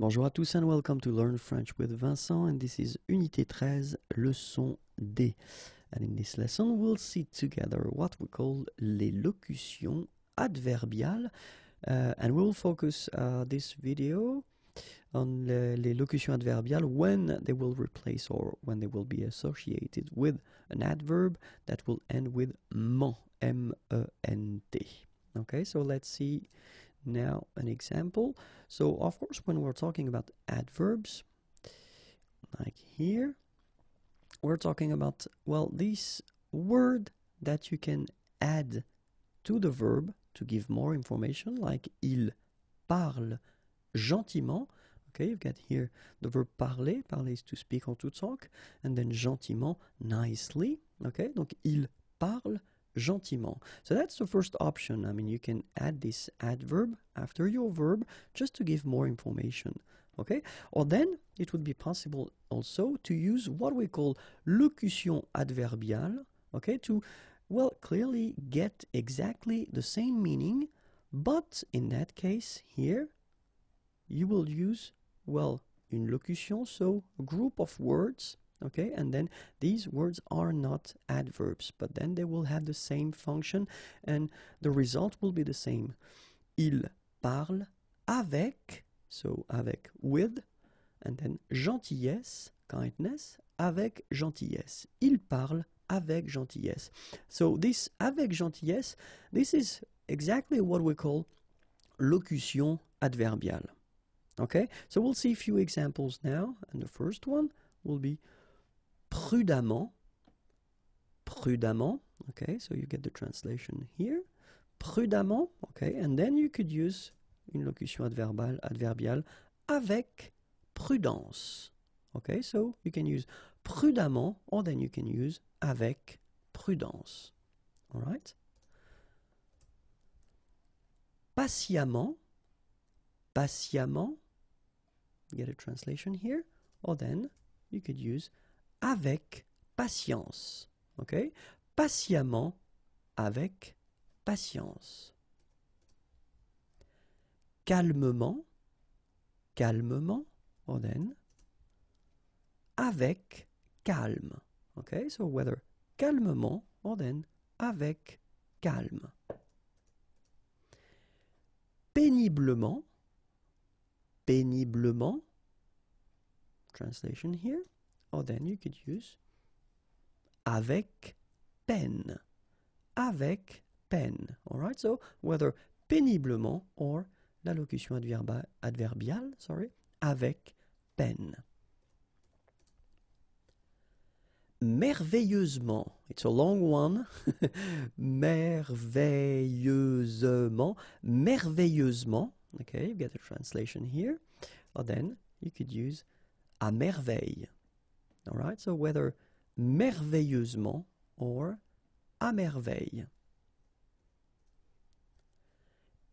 Bonjour à tous and welcome to Learn French with Vincent and this is Unité 13, leçon D. And in this lesson we'll see together what we call les locutions adverbiales uh, and we'll focus uh, this video on les locutions adverbiales when they will replace or when they will be associated with an adverb that will end with ment, M-E-N-T. Okay, so let's see now, an example. So, of course, when we're talking about adverbs, like here, we're talking about, well, this word that you can add to the verb to give more information, like il parle gentiment. Okay, you've got here the verb parler. Parler is to speak or to talk. And then gentiment, nicely. Okay, donc il parle gentiment. So that's the first option. I mean, you can add this adverb after your verb just to give more information. Okay? Or then it would be possible also to use what we call locution adverbiale, okay, to well clearly get exactly the same meaning, but in that case here you will use well une locution, so a group of words okay and then these words are not adverbs but then they will have the same function and the result will be the same il parle avec so avec with and then gentillesse kindness avec gentillesse il parle avec gentillesse so this avec gentillesse this is exactly what we call locution adverbiale okay so we'll see a few examples now and the first one will be prudemment, prudemment, okay, so you get the translation here, prudemment, okay, and then you could use une locution adverbale, adverbiale avec prudence. Okay, so you can use prudemment, or then you can use avec prudence. All right? Patiemment, patiemment, get a translation here, or then you could use avec patience. OK Patiemment avec patience. Calmement, calmement, Oden. Avec calme. OK So whether calmement, then avec calme. Péniblement, péniblement. Translation here. Or, then, you could use avec peine. Avec peine. right. so whether péniblement or la locution adverbiale, sorry, avec peine. Merveilleusement, it's a long one, merveilleusement, merveilleusement, okay, you get a translation here, or then you could use à merveille. All so whether merveilleusement or à merveille.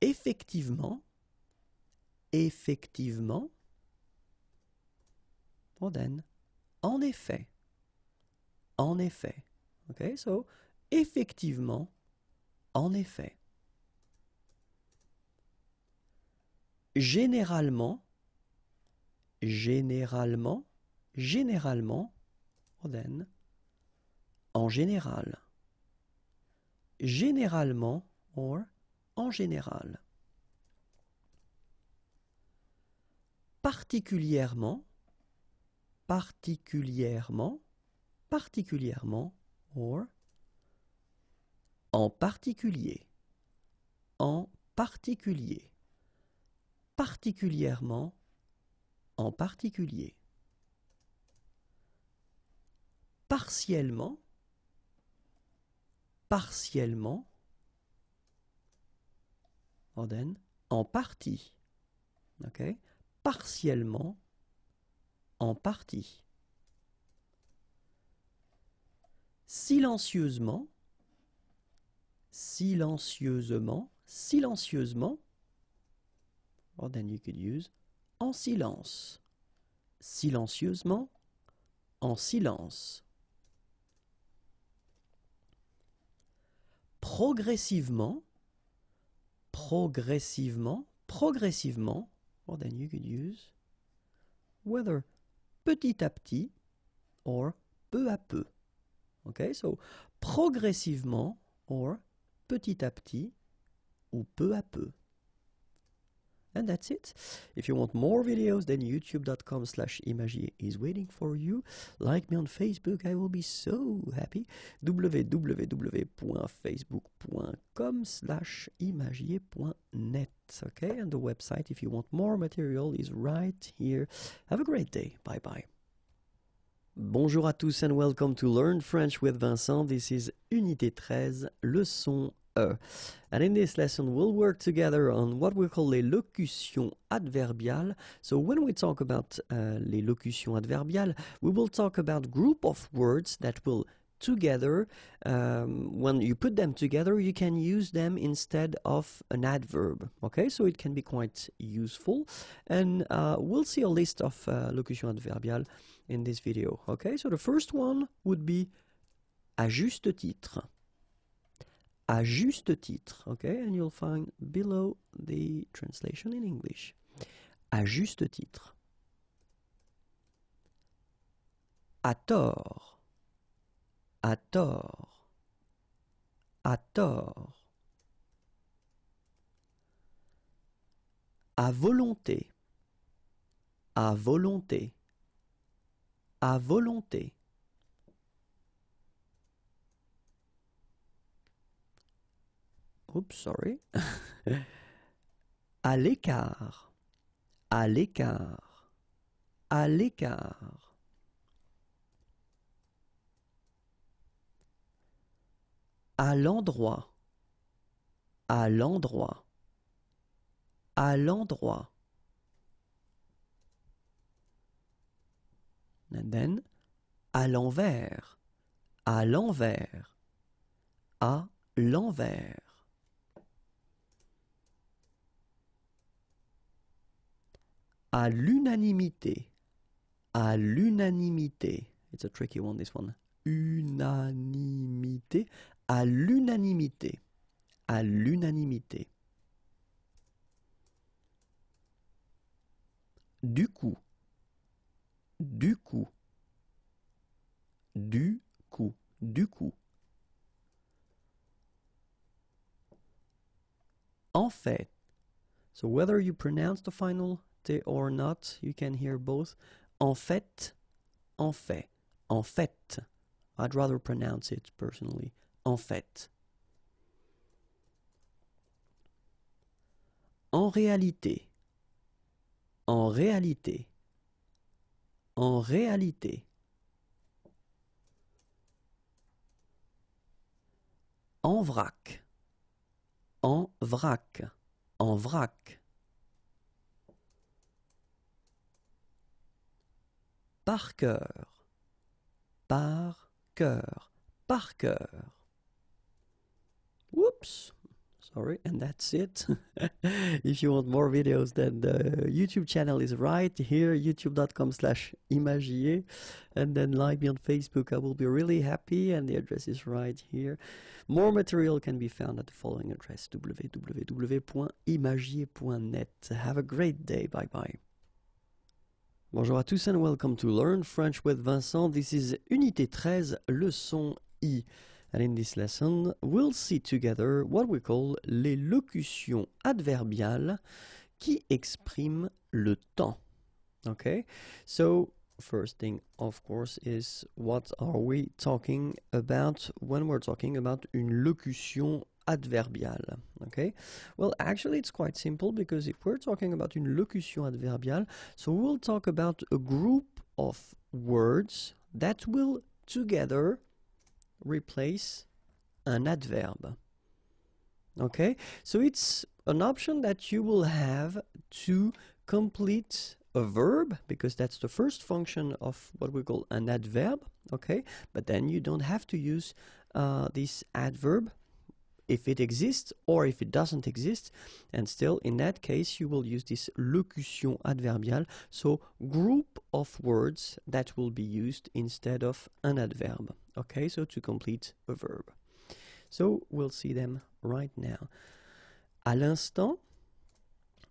Effectivement, effectivement, en effet, en effet. Okay, so effectivement, en effet. Généralement, généralement, Généralement, then, En général. Généralement, or, en général. Particulièrement, particulièrement, particulièrement, or, en particulier, en particulier, particulièrement, en particulier partiellement, partiellement, Orden, en partie, ok, partiellement, en partie, silencieusement, silencieusement, silencieusement, or you could use, en silence, silencieusement, en silence. progressivement, progressivement, progressivement, or then you could use whether petit à petit or peu à peu. Okay, so progressivement or petit à petit ou peu à peu. And that's it. If you want more videos, then youtube.com slash imagier is waiting for you. Like me on Facebook, I will be so happy. www.facebook.com slash imagier.net. Okay, and the website, if you want more material, is right here. Have a great day. Bye bye. Bonjour à tous and welcome to Learn French with Vincent. This is Unité 13, leçon E. Euh, and in this lesson, we'll work together on what we call les locutions adverbiales. So when we talk about uh, les locutions adverbiales, we will talk about group of words that will together, um, when you put them together, you can use them instead of an adverb. Okay, so it can be quite useful. And uh, we'll see a list of uh, locutions adverbiales in this video. Okay, so the first one would be à juste titre. à juste titre, ok And you'll find below the translation in English. À juste titre. À tort. À tort. À tort. À volonté. À volonté. À volonté. Oops, sorry. à l'écart, à l'écart, à l'écart. À l'endroit, à l'endroit, à l'endroit. And then, à l'envers, à l'envers, à l'envers. à l'unanimité. À l'unanimité. It's a tricky one, this one. Unanimité. À l'unanimité. À l'unanimité. Du coup. Du coup. Du coup. Du coup. En fait. So whether you pronounce the final or not, you can hear both. En fait, en fait, en fait. I'd rather pronounce it personally. En fait. En réalité. En réalité. En réalité. En vrac. En vrac. En vrac. par cœur, par cœur, par cœur. Whoops, sorry, and that's it. if you want more videos, then the YouTube channel is right here, youtube.com slash imagier, and then like me on Facebook, I will be really happy, and the address is right here. More material can be found at the following address, www.imagier.net. Have a great day, bye-bye. Bonjour à tous and welcome to Learn French with Vincent. This is Unité 13, leçon I. And in this lesson, we'll see together what we call les locutions adverbiales qui expriment le temps. Okay? So, first thing, of course, is what are we talking about when we're talking about une locution adverbial. Okay? Well, actually, it's quite simple because if we're talking about une locution adverbiale, so we'll talk about a group of words that will together replace an adverb. Okay? So it's an option that you will have to complete a verb because that's the first function of what we call an adverb okay but then you don't have to use uh, this adverb if it exists or if it doesn't exist. And still, in that case, you will use this locution adverbiale, so group of words that will be used instead of an adverb. Okay, so to complete a verb. So we'll see them right now. À l'instant,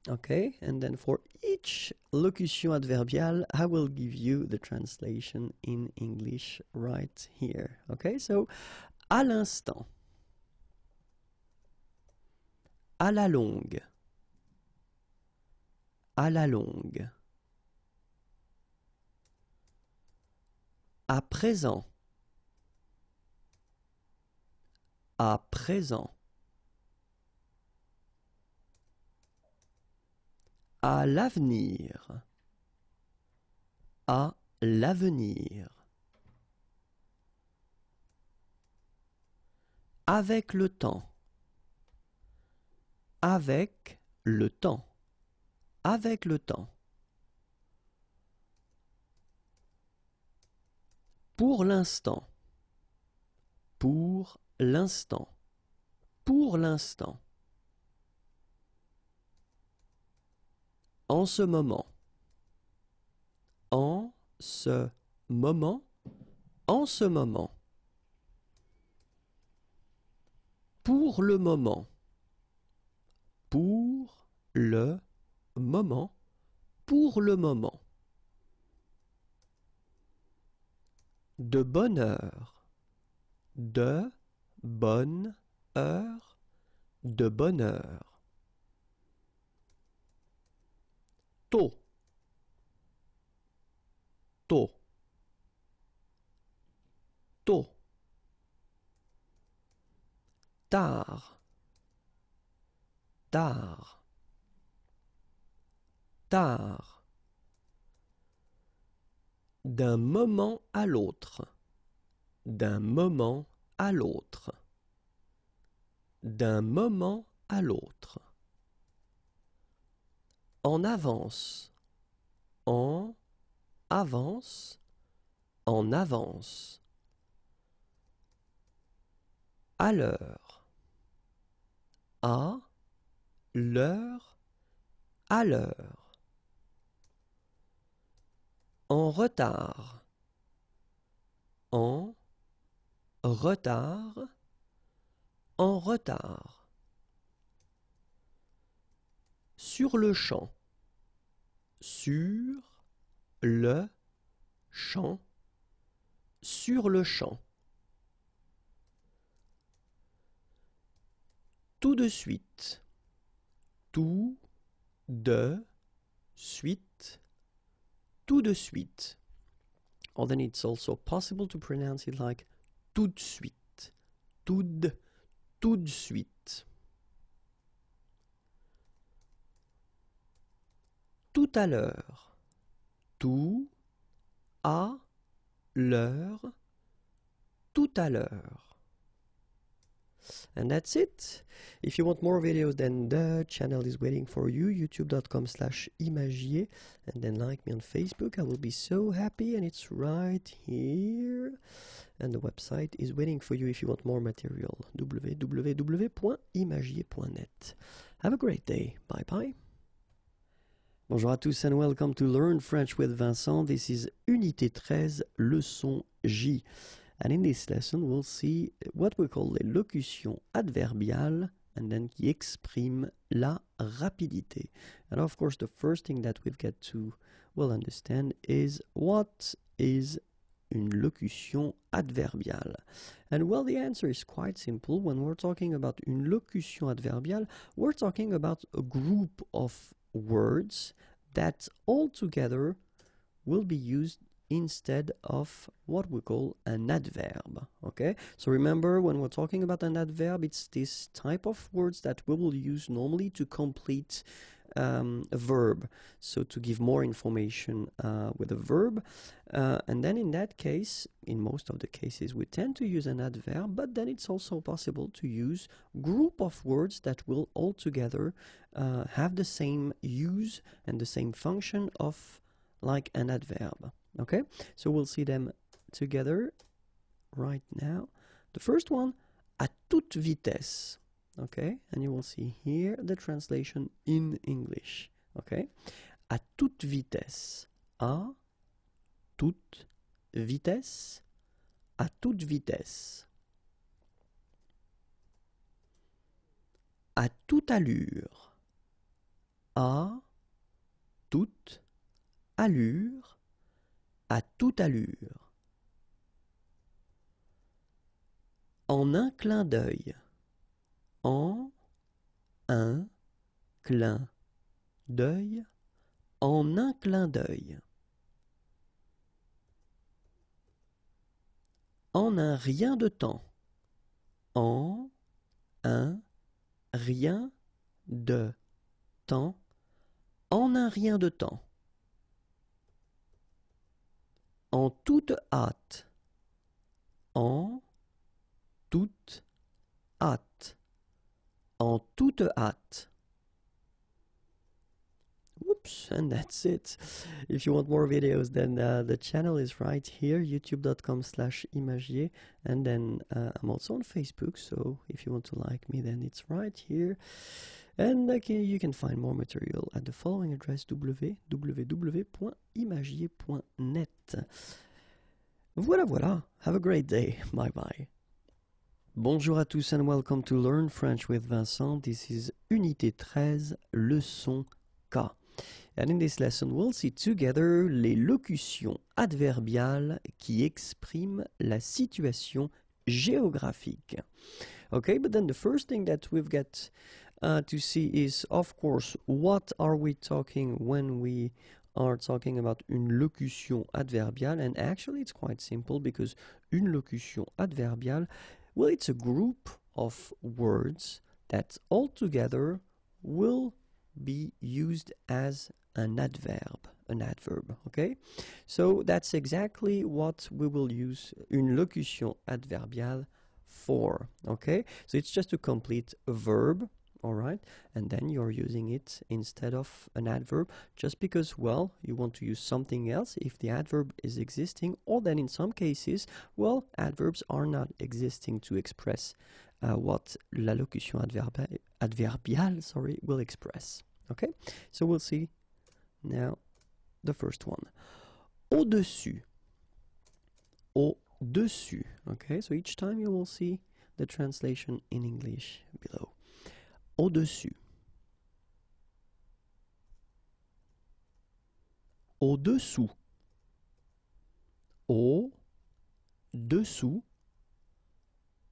okay, and then for each locution adverbiale, I will give you the translation in English right here. Okay, so à l'instant. À la longue. À la longue. À présent. À présent. À l'avenir. À l'avenir. Avec le temps. Avec le temps. Avec le temps. Pour l'instant. Pour l'instant. Pour l'instant. En ce moment. En ce moment. En ce moment. Pour le moment. Pour le moment Pour le moment. De bonne heure. De bonne heure. De bonne heure. Tôt. Tôt. Tôt. Tard tard tard d'un moment à l'autre d'un moment à l'autre d'un moment à l'autre en avance en avance en avance à l'heure à l'heure à l'heure. En retard. En retard. En retard. Sur le champ. Sur le champ. Sur le champ. Tout de suite tout de suite, tout de suite. or then it's also possible to pronounce it like tout de suite, tout de, tout de suite. Tout à l'heure, tout à l'heure, tout à l'heure. and that's it if you want more videos then the channel is waiting for you youtube.com slash imagier and then like me on facebook i will be so happy and it's right here and the website is waiting for you if you want more material www.imagier.net have a great day bye bye Bonjour à tous and welcome to Learn French with Vincent. This is Unité 13, Leçon J. And in this lesson, we'll see what we call les locutions adverbiales and then qui expriment la rapidité. And of course, the first thing that we've got to well understand is what is une locution adverbiale? And well, the answer is quite simple. When we're talking about une locution adverbiale, we're talking about a group of words that all together will be used instead of what we call an adverb. Okay, so remember when we're talking about an adverb, it's this type of words that we will use normally to complete um, a verb, so to give more information uh, with a verb. Uh, and then in that case, in most of the cases, we tend to use an adverb, but then it's also possible to use group of words that will all together uh, have the same use and the same function of like an adverb okay so we'll see them together right now the first one à toute vitesse okay and you will see here the translation in english okay à toute vitesse à toute vitesse à toute vitesse à toute allure à toute allure à toute allure. En un clin d'œil. En un clin d'œil. En un clin d'œil. En un rien de temps. En un rien de temps. En un rien de temps. en toute hâte, en toute hâte, en toute hâte. Whoops, and that's it. If you want more videos, then uh, the channel is right here, youtube.com slash imagier. And then uh, I'm also on Facebook, so if you want to like me, then it's right here. And vous you can find more material at the following address www.imagier.net. Voilà, voilà. Have a great day. Bye bye. Bonjour à tous and welcome to Learn French with Vincent. This is Unité 13, leçon K. And in this lesson, we'll see together les locutions adverbiales qui expriment la situation géographique. Okay, but then the first thing that we've got uh, to see is, of course, what are we talking when we are talking about une locution adverbiale. And actually, it's quite simple because une locution adverbiale, well, it's a group of words that all together will be used as an adverb an adverb okay so that's exactly what we will use une locution adverbiale for okay so it's just to complete a verb all right and then you're using it instead of an adverb just because well you want to use something else if the adverb is existing or then in some cases well adverbs are not existing to express uh, what l'allocution adverbi adverbiale sorry will express okay so we'll see now the first one au-dessus au-dessus okay so each time you will see the translation in English below au-dessus au-dessous au dessous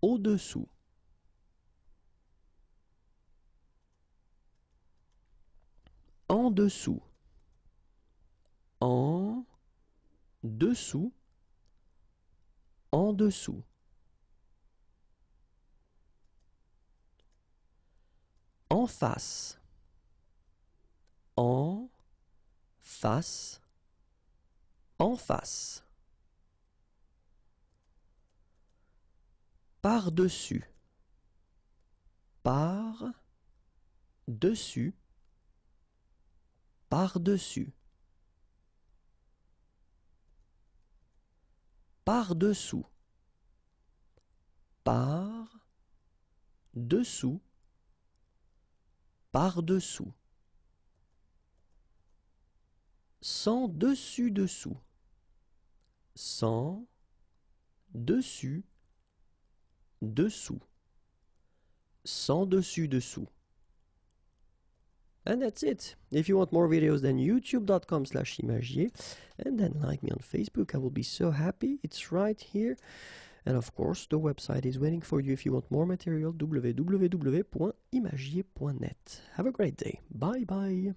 au-dessous en dessous en dessous en dessous en face, en face, en face. Par-dessus, par-dessus, par-dessus. Par-dessous, par-dessous, par-dessous. Sans dessus-dessous. Sans dessus dessous. Sans dessus-dessous. And that's it. If you want more videos, then youtube.com slash imagier. And then like me on Facebook. I will be so happy. It's right here. And of course, the website is waiting for you if you want more material www.imagier.net. Have a great day. Bye bye.